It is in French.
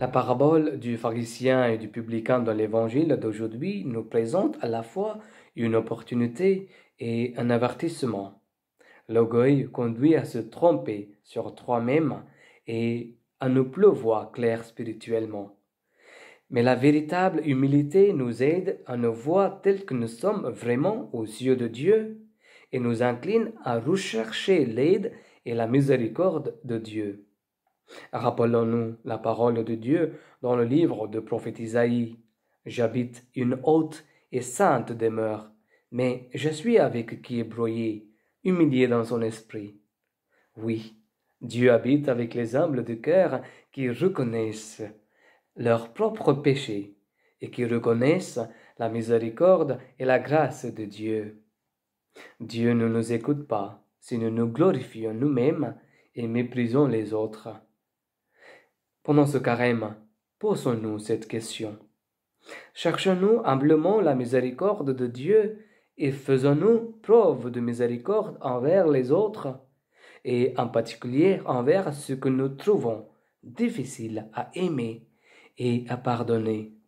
La parabole du pharisien et du publicain dans l'évangile d'aujourd'hui nous présente à la fois une opportunité et un avertissement. L'orgueil conduit à se tromper sur toi-même et à ne plus voir clair spirituellement. Mais la véritable humilité nous aide à nous voir tels que nous sommes vraiment aux yeux de Dieu et nous incline à rechercher l'aide et la miséricorde de Dieu. Rappelons-nous la parole de Dieu dans le livre de prophète Isaïe. J'habite une haute et sainte demeure, mais je suis avec qui est broyé, humilié dans son esprit. Oui, Dieu habite avec les humbles de cœur qui reconnaissent leurs propres péchés et qui reconnaissent la miséricorde et la grâce de Dieu. Dieu ne nous écoute pas si nous nous glorifions nous-mêmes et méprisons les autres. Pendant ce carême, posons-nous cette question. Cherchons-nous humblement la miséricorde de Dieu et faisons-nous preuve de miséricorde envers les autres et en particulier envers ceux que nous trouvons difficiles à aimer et à pardonner.